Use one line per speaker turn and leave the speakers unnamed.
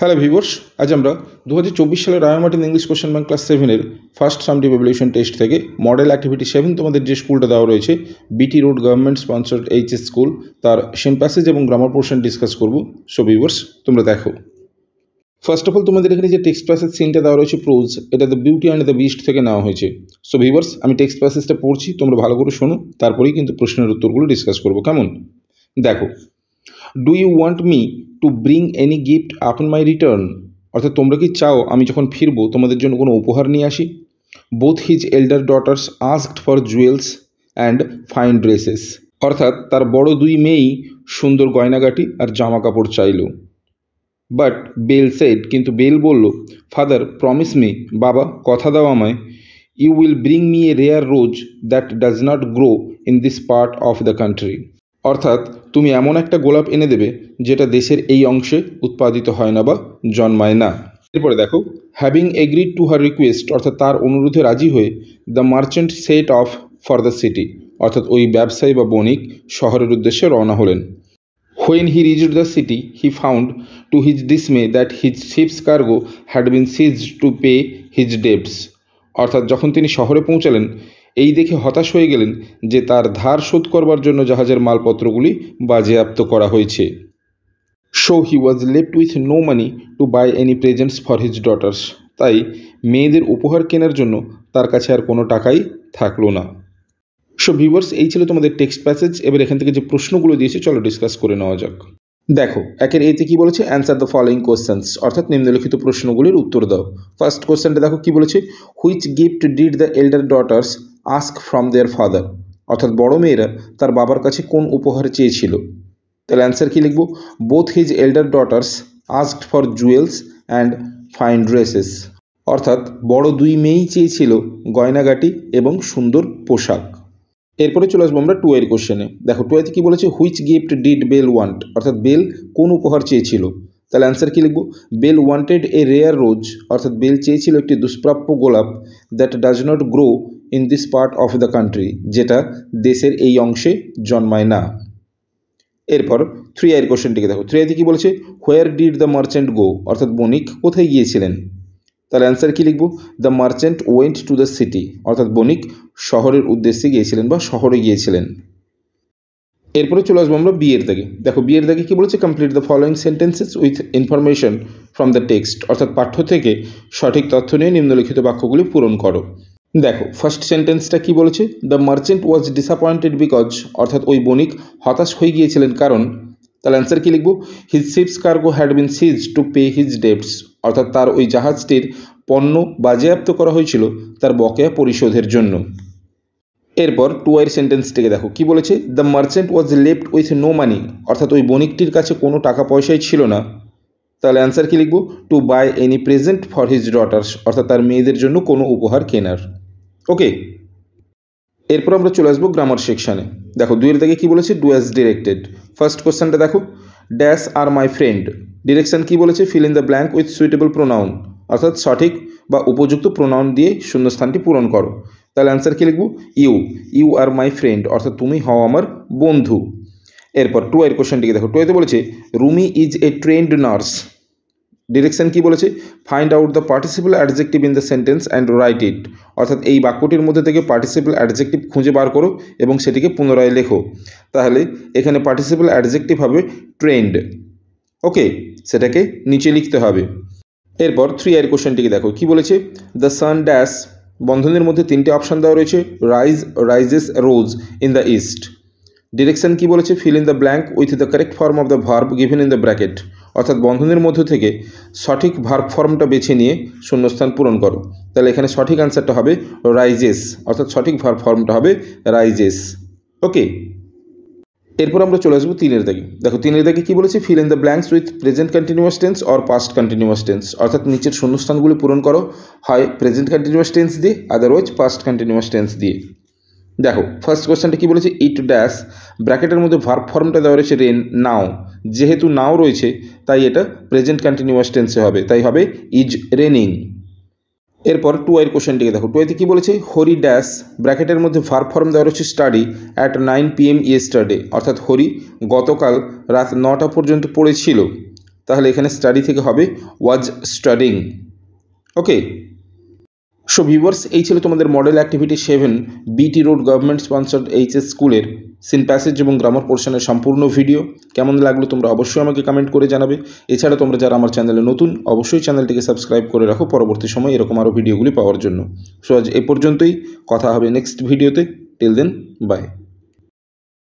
hello ভিভোর্স আজ আমরা দু হাজার চব্বিশ সালের Ray and Martin English question bank class সেভেনের ফার্স্ট সামটি এভলিউশন টেস্ট থেকে মডেল অ্যাক্টিভিটি সেভেন তোমাদের যে স্কুলটা দেওয়া রয়েছে BT road government sponsored HS school তার সেন প্যাসেজ এবং গ্রামার পোর্শন ডিসকাস করব সো ভিভোর্স তোমরা দেখো ফার্স্ট অফ অল তোমাদের এখানে যে টেক্সট প্যাসেজ সিনটা দেওয়া রয়েছে প্রোজ এটা the beauty and the beast থেকে নেওয়া হয়েছে সো ভিভার্স আমি টেক্সট প্যাসেজটা পড়ছি তোমরা ভালো করে শোনো তারপরেই কিন্তু প্রশ্নের উত্তরগুলো ডিসকাস করবো কেমন দেখো do you want me to bring any gift upon my return অর্থাৎ তোমরা কি চাও আমি যখন ফিরবো তোমাদের জন্য কোনো উপহার নিয়ে আসি both his elder daughters asked for jewels and fine dresses অর্থাৎ তার বড় দুই মেয়েই সুন্দর গয়নাগাটি আর জামা কাপড় চাইল বাট বেল সেড কিন্তু বেল বলল ফাদার প্রমিস মি বাবা কথা দাও আমায় you will bring me a rare rose that does not grow in this part of the country অর্থাৎ তুমি এমন একটা গোলাপ এনে দেবে যেটা দেশের এই অংশে উৎপাদিত হয় না বা জন্মায় না এরপরে দেখো having agreed to her request অর্থাৎ তার অনুরোধে রাজি হয়ে the merchant set off for the city অর্থাৎ ওই ব্যবসায়ী বা বণিক শহরের উদ্দেশ্যে রওনা হলেন when he reached the city he found to his dismay that his ships cargo had been seized to pay his debts অর্থাৎ যখন তিনি শহরে পৌঁছালেন এই দেখে হতাশ হয়ে গেলেন যে তার ধার শোধ করবার জন্য জাহাজের মালপত্রগুলি বাজেয়াপ্ত করা হয়েছে so he was left with no money to buy any presents for his daughters তাই মেয়েদের উপহার কেনার জন্য তার কাছে আর কোনো টাকাই থাকলো না সো ভিউয়ার্স এই ছিল তোমাদের টেক্সট প্যাসেজ এবার এখান থেকে যে প্রশ্নগুলো দিয়েছে চলো ডিসকাস করে নেওয়া যাক দেখো একের এতে কি বলেছে অ্যান্সার দ্য ফলোয়িং কোয়েশ্চেন্স অর্থাৎ নিম্নলিখিত প্রশ্নগুলির উত্তর দাও ফার্স্ট কোশ্চেনটা দেখো কি বলেছে which gift did the elder daughters ask from their father অর্থাৎ বড় মেয়েরা তার বাবার কাছে কোন উপহার চেয়েছিল তাহলে অ্যান্সার কী লিখব both his elder daughters asked for jewels and fine dresses অর্থাৎ বড় দুই মেয়েই চেয়েছিল গয়নাগাটি এবং সুন্দর পোশাক এরপরে চলে আসবো আমরা টুয়ের কোশ্চেনে দেখো টুয়েতে কী বলেছে which gift did Belle want অর্থাৎ বেল কোন উপহার চেয়েছিল তাহলে অ্যান্সার কী লিখবো Belle wanted a rare rose অর্থাৎ বেল চেয়েছিল একটি দুষ্প্রাপ্য গোলাপ that does not grow in this part of the country যেটা দেশের এই অংশে জন্মায় না এরপর থ্রি আইয়ের কোশ্চেনটিকে দেখো থ্রি আইতে কী বলেছে where did the merchant go অর্থাৎ বণিক কোথায় গিয়েছিলেন তাহলে অ্যান্সার কী লিখব the merchant went to the city অর্থাৎ বণিক শহরের উদ্দেশ্যে গিয়েছিলেন বা শহরে গিয়েছিলেন এরপরে চলে আসবো আমরা বিয়ের দাগে দেখো বিয়ের দাগে কী বলেছে complete the following sentences with information from the text অর্থাৎ পাঠ্য থেকে সঠিক তথ্য নিয়ে নিম্নলিখিত বাক্যগুলি পূরণ করো দেখো ফার্স্ট সেন্টেন্সটা কি বলেছে the merchant was disappointed because অর্থাৎ ওই বণিক হতাশ হয়ে গিয়েছিলেন কারণ তাহলে অ্যান্সার কী লিখব his ships cargo had been seized to pay his debts অর্থাৎ তার ওই জাহাজটির পণ্য বাজেয়াপ্ত করা হয়েছিল তার বকেয়া পরিশোধের জন্য এরপর টু আয়ের সেন্টেন্সটিকে দেখো কি বলেছে the merchant was left with no money অর্থাৎ ওই বণিকটির কাছে কোনো টাকা পয়সাই ছিল না তাহলে অ্যান্সার কী লিখব to buy any present for his daughters অর্থাৎ তার মেয়েদের জন্য কোনো উপহার কেনার ওকে এরপর আমরা চলে আসবো গ্রামার সেকশানে দেখো দুয়ের থেকে কী বলেছে ডু অ্যাজ ডিরেক্টেড ফার্স্ট কোশ্চেনটা দেখো dash are my friend direction কি বলেছে fill in the blank with suitable pronoun অর্থাৎ সঠিক বা উপযুক্ত প্রোনাউন দিয়ে শূন্য স্থানটি পূরণ করো তাহলে অ্যান্সার কী লিখবো you you are my friend অর্থাৎ তুমি হও আমার বন্ধু এরপর টু এর কোশ্চেনটিকে দেখো টু এতে বলেছে Rumi is a trained nurse direction কি বলেছে find out the participial adjective in the sentence and write it অর্থাৎ এই বাক্যটির মধ্যে থেকে পার্টিসিপাল অ্যাডজেক্টিভ খুঁজে বার করো এবং সেটিকে পুনরায় লেখো তাহলে এখানে পার্টিসিপাল অ্যাডজেক্টিভ হবে ট্রেন্ড ওকে সেটাকে নিচে লিখতে হবে এরপর থ্রি এর কোশ্চেনটিকে দেখো কি বলেছে দ্য সান ড্যাশ বন্ধনের মধ্যে তিনটে অপশান দেওয়া রয়েছে rise rises rose in the east direction কি বলেছে fill in the blank with the correct form of the verb given in the bracket অর্থাৎ বন্ধনের মধ্য থেকে সঠিক ভার্ব ফর্মটা বেছে নিয়ে শূন্যস্থান পূরণ করো তাহলে এখানে সঠিক আনসারটা হবে রাইজেস অর্থাৎ সঠিক ভার্ব ফর্মটা হবে রাইজেস ওকে এরপর আমরা চলে আসবো তিনের দাগে দেখো তিনের দাগে কী বলেছে fill in the blanks with present continuous tense or past continuous tense অর্থাৎ নিচের শূন্যস্থানগুলি পূরণ করো হয় প্রেজেন্ট কন্টিনিউয়াস টেন্স দিয়ে আদারওয়াইজ পাস্ট কন্টিনিউয়াস টেন্স দিয়ে দেখো ফার্স্ট কোয়েশ্চেনটা কী বলেছে ইট ড্যাশ ব্র্যাকেটের মধ্যে ভার্ব ফর্মটা দেওয়া রয়েছে রেন নাও যেহেতু নাও রয়েছে তাই এটা প্রেজেন্ট কন্টিনিউয়াস টেন্সে হবে তাই হবে ইজ রেনিং এরপর টু আইয়ের কোশ্চেনটিকে দেখো টু আইতে কী বলেছে হরি ড্যাশ ব্র্যাকেটের মধ্যে ভার ফর্ম দেওয়া রয়েছে study at nine P M yesterday অর্থাৎ হরি গতকাল রাত নটা পর্যন্ত পড়েছিল তাহলে এখানে স্টাডি থেকে হবে was studying okay so viewers এই ছিল তোমাদের model activity seven BT road government sponsored HS স্কুলের সিন প্যাসেজ এবং গ্রামার পোর্শনের সম্পূর্ণ ভিডিও কেমন লাগলো তোমরা অবশ্যই আমাকে কমেন্ট করে জানাবে এছাড়া তোমরা যারা আমার চ্যানেলে নতুন অবশ্যই চ্যানেলটিকে সাবস্ক্রাইব করে রাখো পরবর্তী সময় এরকম আরও ভিডিওগুলি পাওয়ার জন্য সো আজ এ পর্যন্তই কথা হবে নেক্সট ভিডিওতে টিল দেন বাই